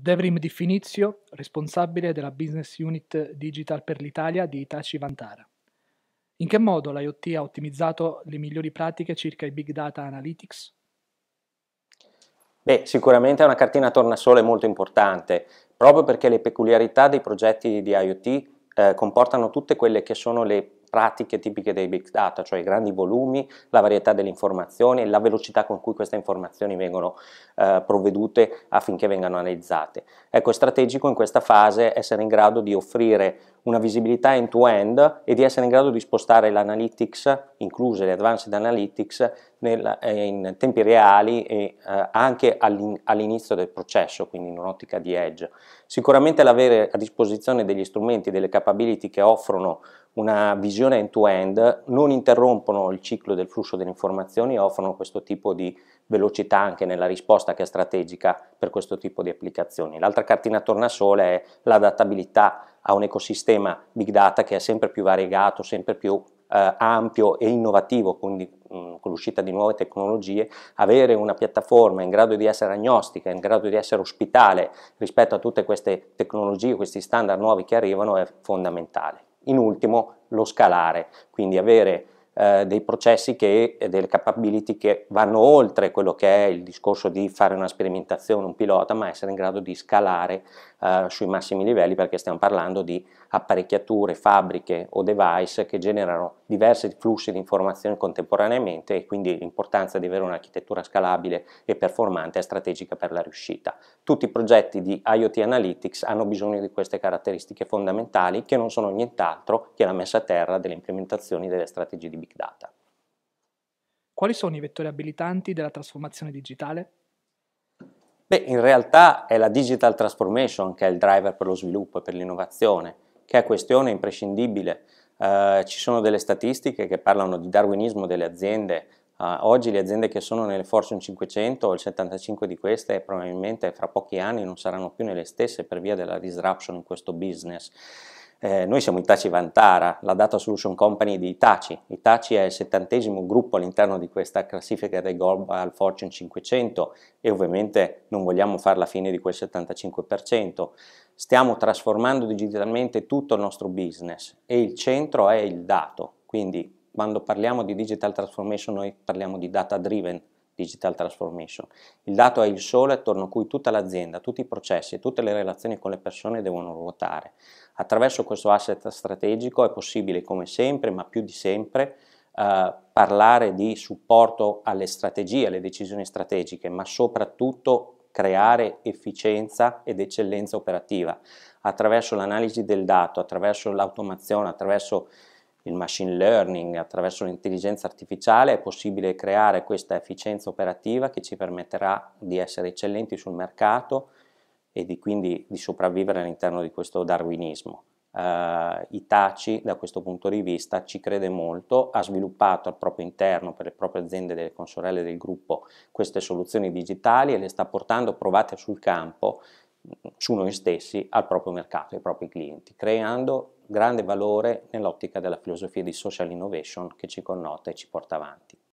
Devrim Di Finizio, responsabile della business unit digital per l'Italia di Itaci Vantara. In che modo l'IoT ha ottimizzato le migliori pratiche circa i big data analytics? Beh, sicuramente è una cartina tornasole molto importante, proprio perché le peculiarità dei progetti di IoT eh, comportano tutte quelle che sono le pratiche tipiche dei big data, cioè i grandi volumi, la varietà delle informazioni e la velocità con cui queste informazioni vengono eh, provvedute affinché vengano analizzate. Ecco, è strategico in questa fase essere in grado di offrire una visibilità end-to-end e di essere in grado di spostare l'analytics, incluse le advanced analytics, nel, eh, in tempi reali e eh, anche all'inizio del processo, quindi in un'ottica di edge. Sicuramente l'avere a disposizione degli strumenti, delle capability che offrono una visione end-to-end, -end, non interrompono il ciclo del flusso delle informazioni e offrono questo tipo di velocità anche nella risposta che è strategica per questo tipo di applicazioni. L'altra cartina tornasole è l'adattabilità a un ecosistema big data che è sempre più variegato, sempre più eh, ampio e innovativo, quindi mh, mm, con l'uscita di nuove tecnologie, avere una piattaforma in grado di essere agnostica, in grado di essere ospitale rispetto a tutte queste tecnologie, questi standard nuovi che arrivano è fondamentale. In ultimo lo scalare, quindi avere eh, dei processi che, delle capability che vanno oltre quello che è il discorso di fare una sperimentazione, un pilota, ma essere in grado di scalare eh, sui massimi livelli perché stiamo parlando di apparecchiature, fabbriche o device che generano diversi flussi di informazioni contemporaneamente e quindi l'importanza di avere un'architettura scalabile e performante è strategica per la riuscita. Tutti i progetti di IoT Analytics hanno bisogno di queste caratteristiche fondamentali che non sono nient'altro che la messa a terra delle implementazioni delle strategie di big big data. Quali sono i vettori abilitanti della trasformazione digitale? Beh, in realtà è la digital transformation che è il driver per lo sviluppo e per l'innovazione, che è questione imprescindibile. Eh, ci sono delle statistiche che parlano di darwinismo delle aziende. Eh, oggi le aziende che sono nelle Fortune 500, il 75 di queste probabilmente fra pochi anni non saranno più nelle stesse per via della disruption in questo business. Eh, noi siamo Itachi Vantara, la data solution company di Itachi. Itachi è il settantesimo gruppo all'interno di questa classifica dei Global Fortune 500 e ovviamente non vogliamo fare la fine di quel 75%. Stiamo trasformando digitalmente tutto il nostro business e il centro è il dato. Quindi quando parliamo di digital transformation noi parliamo di data driven, digital transformation. Il dato è il sole attorno a cui tutta l'azienda, tutti i processi e tutte le relazioni con le persone devono ruotare. Attraverso questo asset strategico è possibile, come sempre, ma più di sempre, eh, parlare di supporto alle strategie, alle decisioni strategiche, ma soprattutto creare efficienza ed eccellenza operativa attraverso l'analisi del dato, attraverso l'automazione, attraverso il machine learning, attraverso l'intelligenza artificiale è possibile creare questa efficienza operativa che ci permetterà di essere eccellenti sul mercato e di quindi di sopravvivere all'interno di questo darwinismo. Uh, eh, Itachi da questo punto di vista ci crede molto, ha sviluppato al proprio interno per le proprie aziende delle consorelle del gruppo queste soluzioni digitali e le sta portando provate sul campo mm, su noi stessi al proprio mercato, ai propri clienti, creando grande valore nell'ottica della filosofia di social innovation che ci connota e ci porta avanti.